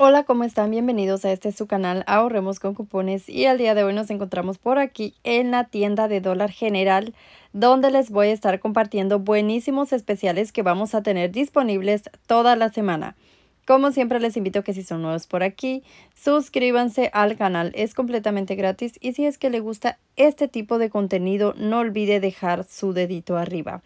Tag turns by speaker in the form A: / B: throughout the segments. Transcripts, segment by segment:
A: Hola, ¿cómo están? Bienvenidos a este su canal Ahorremos con Cupones y el día de hoy nos encontramos por aquí en la tienda de dólar general donde les voy a estar compartiendo buenísimos especiales que vamos a tener disponibles toda la semana. Como siempre les invito que si son nuevos por aquí, suscríbanse al canal, es completamente gratis y si es que le gusta este tipo de contenido, no olvide dejar su dedito arriba.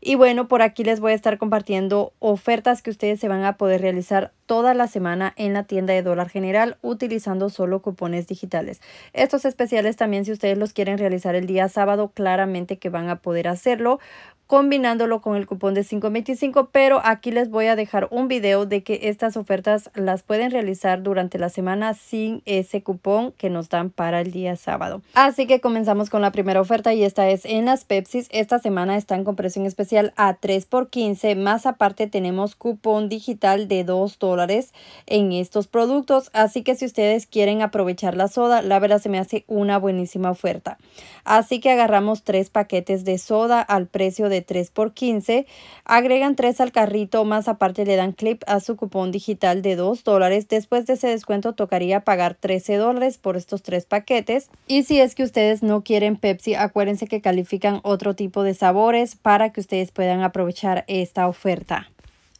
A: Y bueno, por aquí les voy a estar compartiendo ofertas que ustedes se van a poder realizar toda la semana en la tienda de dólar general utilizando solo cupones digitales. Estos especiales también si ustedes los quieren realizar el día sábado, claramente que van a poder hacerlo combinándolo con el cupón de 525, pero aquí les voy a dejar un video de que estas ofertas las pueden realizar durante la semana sin ese cupón que nos dan para el día sábado. Así que comenzamos con la primera oferta y esta es en las Pepsis. Esta semana están con precio especial a 3 por 15, más aparte tenemos cupón digital de 2 dólares en estos productos, así que si ustedes quieren aprovechar la soda, la verdad se me hace una buenísima oferta. Así que agarramos tres paquetes de soda al precio de de 3 por 15 agregan 3 al carrito, más aparte le dan clip a su cupón digital de 2 dólares. Después de ese descuento tocaría pagar 13 dólares por estos tres paquetes. Y si es que ustedes no quieren Pepsi, acuérdense que califican otro tipo de sabores para que ustedes puedan aprovechar esta oferta.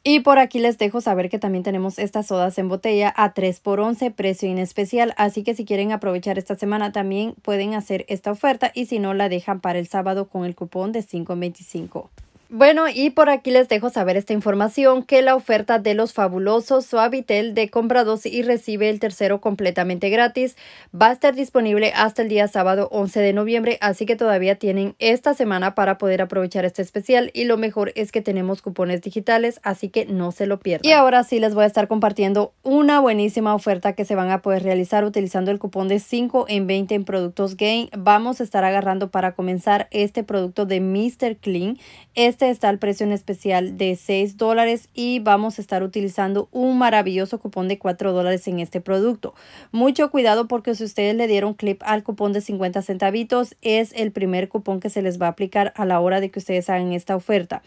A: Y por aquí les dejo saber que también tenemos estas sodas en botella a 3 por 11 precio en especial. Así que si quieren aprovechar esta semana también pueden hacer esta oferta y si no la dejan para el sábado con el cupón de 525. Bueno, y por aquí les dejo saber esta información que la oferta de los fabulosos Suavitel de compra dos y recibe el tercero completamente gratis va a estar disponible hasta el día sábado 11 de noviembre, así que todavía tienen esta semana para poder aprovechar este especial y lo mejor es que tenemos cupones digitales, así que no se lo pierdan. Y ahora sí les voy a estar compartiendo una buenísima oferta que se van a poder realizar utilizando el cupón de 5 en 20 en productos Gain. Vamos a estar agarrando para comenzar este producto de Mr. Clean. Es este está al precio en especial de 6 dólares y vamos a estar utilizando un maravilloso cupón de 4 dólares en este producto. Mucho cuidado porque si ustedes le dieron clip al cupón de 50 centavitos, es el primer cupón que se les va a aplicar a la hora de que ustedes hagan esta oferta.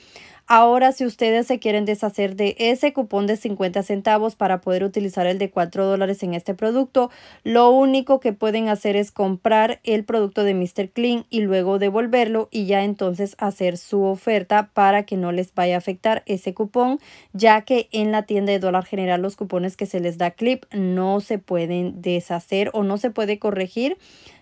A: Ahora, si ustedes se quieren deshacer de ese cupón de 50 centavos para poder utilizar el de 4 dólares en este producto, lo único que pueden hacer es comprar el producto de Mr. Clean y luego devolverlo y ya entonces hacer su oferta para que no les vaya a afectar ese cupón, ya que en la tienda de dólar general los cupones que se les da clip no se pueden deshacer o no se puede corregir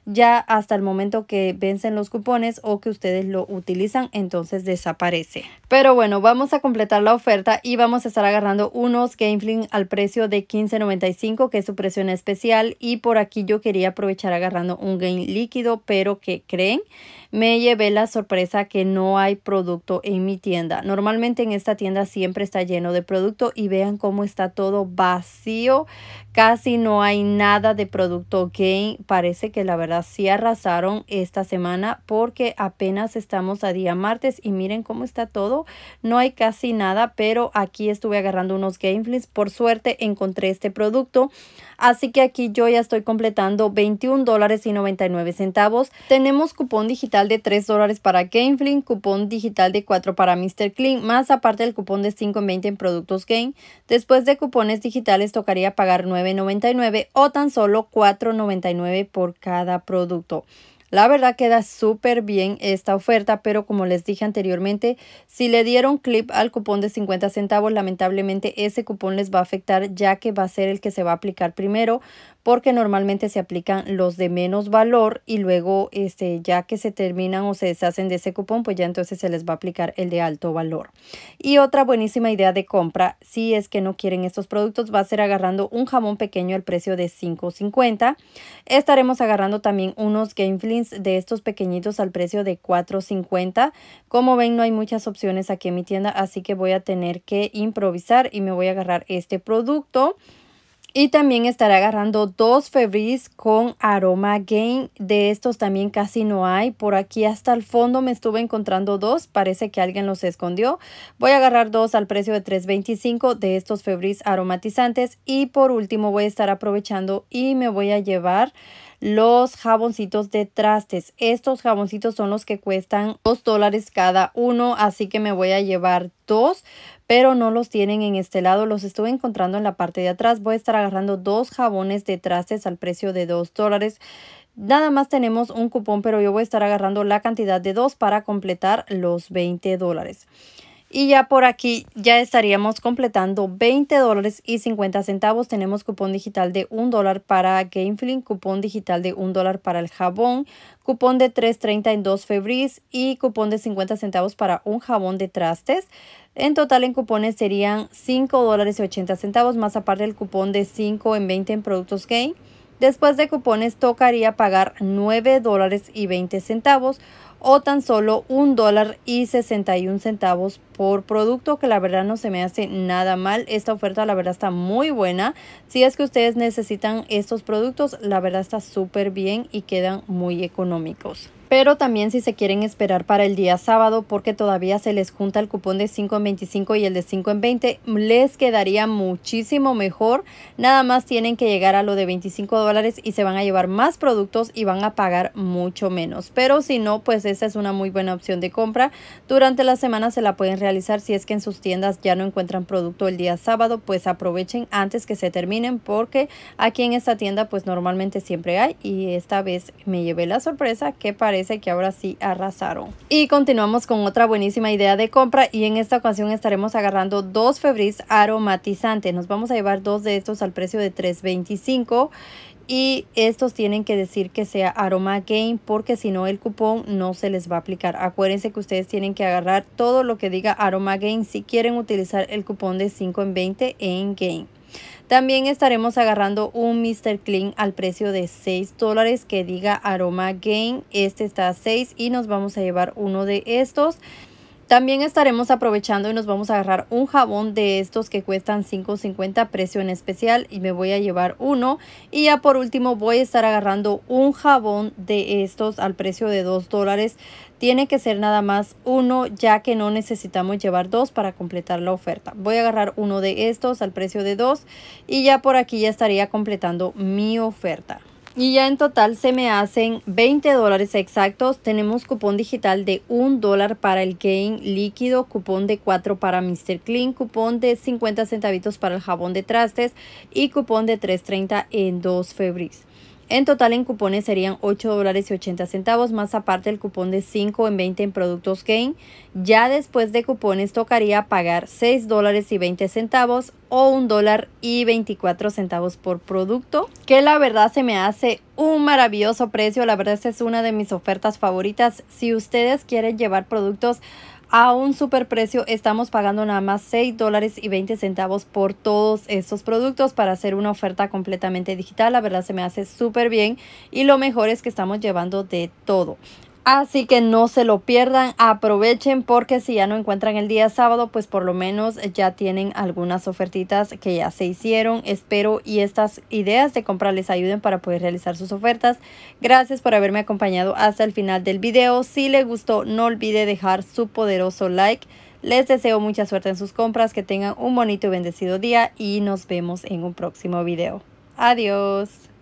A: ya hasta el momento que vencen los cupones o que ustedes lo utilizan, entonces desaparece. Pero bueno, vamos a completar la oferta y vamos a estar agarrando unos Gamefling al precio de 15.95, que es su precio especial. Y por aquí yo quería aprovechar agarrando un Game líquido, pero que creen me llevé la sorpresa que no hay producto en mi tienda. Normalmente en esta tienda siempre está lleno de producto y vean cómo está todo vacío. Casi no hay nada de producto Gain. Parece que la verdad sí arrasaron esta semana porque apenas estamos a día martes y miren cómo está todo. No hay casi nada, pero aquí estuve agarrando unos Game Por suerte encontré este producto. Así que aquí yo ya estoy completando 21 dólares y 99 centavos. Tenemos cupón digital de 3 dólares para Gamefling, cupón digital de 4 para Mr. Clean, más aparte del cupón de 5.20 en en productos Game. Después de cupones digitales tocaría pagar 9.99 o tan solo 4.99 por cada producto. La verdad queda súper bien esta oferta, pero como les dije anteriormente, si le dieron clip al cupón de 50 centavos, lamentablemente ese cupón les va a afectar ya que va a ser el que se va a aplicar primero porque normalmente se aplican los de menos valor y luego este, ya que se terminan o se deshacen de ese cupón, pues ya entonces se les va a aplicar el de alto valor. Y otra buenísima idea de compra, si es que no quieren estos productos, va a ser agarrando un jamón pequeño al precio de 5.50. Estaremos agarrando también unos Game de estos pequeñitos al precio de 4.50. Como ven, no hay muchas opciones aquí en mi tienda, así que voy a tener que improvisar y me voy a agarrar este producto. Y también estaré agarrando dos Febris con aroma Gain. De estos también casi no hay. Por aquí hasta el fondo me estuve encontrando dos. Parece que alguien los escondió. Voy a agarrar dos al precio de $3.25 de estos Febris aromatizantes. Y por último voy a estar aprovechando y me voy a llevar los jaboncitos de trastes. Estos jaboncitos son los que cuestan 2 dólares cada uno, así que me voy a llevar dos, pero no los tienen en este lado. Los estuve encontrando en la parte de atrás. Voy a estar agarrando dos jabones de trastes al precio de 2 dólares. Nada más tenemos un cupón, pero yo voy a estar agarrando la cantidad de dos para completar los 20 dólares. Y ya por aquí ya estaríamos completando 20 dólares y 50 centavos. Tenemos cupón digital de 1 dólar para Gameflink, cupón digital de 1 dólar para el jabón, cupón de 3.30 en 2 febris y cupón de 50 centavos para un jabón de trastes. En total en cupones serían 5 dólares y 80 centavos, más aparte el cupón de 5 en 20 en productos Game. Después de cupones tocaría pagar 9 dólares y 20 centavos o tan solo 1 dólar y 61 centavos por producto que la verdad no se me hace nada mal. Esta oferta la verdad está muy buena. Si es que ustedes necesitan estos productos, la verdad está súper bien y quedan muy económicos pero también si se quieren esperar para el día sábado porque todavía se les junta el cupón de 5 en 25 y el de 5 en 20 les quedaría muchísimo mejor nada más tienen que llegar a lo de 25 dólares y se van a llevar más productos y van a pagar mucho menos pero si no pues esa es una muy buena opción de compra durante la semana se la pueden realizar si es que en sus tiendas ya no encuentran producto el día sábado pues aprovechen antes que se terminen porque aquí en esta tienda pues normalmente siempre hay y esta vez me llevé la sorpresa que parece que ahora sí arrasaron. Y continuamos con otra buenísima idea de compra y en esta ocasión estaremos agarrando dos febris aromatizantes. Nos vamos a llevar dos de estos al precio de $3.25 y estos tienen que decir que sea aroma gain porque si no el cupón no se les va a aplicar acuérdense que ustedes tienen que agarrar todo lo que diga aroma gain si quieren utilizar el cupón de 5 en 20 en gain también estaremos agarrando un Mr. Clean al precio de 6 dólares que diga Aroma Gain. Este está a 6 y nos vamos a llevar uno de estos. También estaremos aprovechando y nos vamos a agarrar un jabón de estos que cuestan $5.50 precio en especial y me voy a llevar uno. Y ya por último voy a estar agarrando un jabón de estos al precio de $2 dólares. Tiene que ser nada más uno ya que no necesitamos llevar dos para completar la oferta. Voy a agarrar uno de estos al precio de dos y ya por aquí ya estaría completando mi oferta. Y ya en total se me hacen 20 dólares exactos. Tenemos cupón digital de 1 dólar para el Gain líquido, cupón de 4 para Mr. Clean, cupón de 50 centavitos para el jabón de trastes y cupón de 3.30 en 2 febris. En total en cupones serían 8 dólares y 80 centavos, más aparte el cupón de 5 en 20 en productos Gain. Ya después de cupones tocaría pagar 6 dólares y 20 centavos o 1 dólar y 24 centavos por producto, que la verdad se me hace un maravilloso precio. La verdad es una de mis ofertas favoritas. Si ustedes quieren llevar productos a un precio Estamos pagando nada más 6 dólares y 20 centavos por todos estos productos para hacer una oferta completamente digital. La verdad se me hace súper bien y lo mejor es que estamos llevando de todo. Así que no se lo pierdan, aprovechen porque si ya no encuentran el día sábado, pues por lo menos ya tienen algunas ofertitas que ya se hicieron. Espero y estas ideas de compra les ayuden para poder realizar sus ofertas. Gracias por haberme acompañado hasta el final del video. Si les gustó, no olvide dejar su poderoso like. Les deseo mucha suerte en sus compras, que tengan un bonito y bendecido día y nos vemos en un próximo video. Adiós.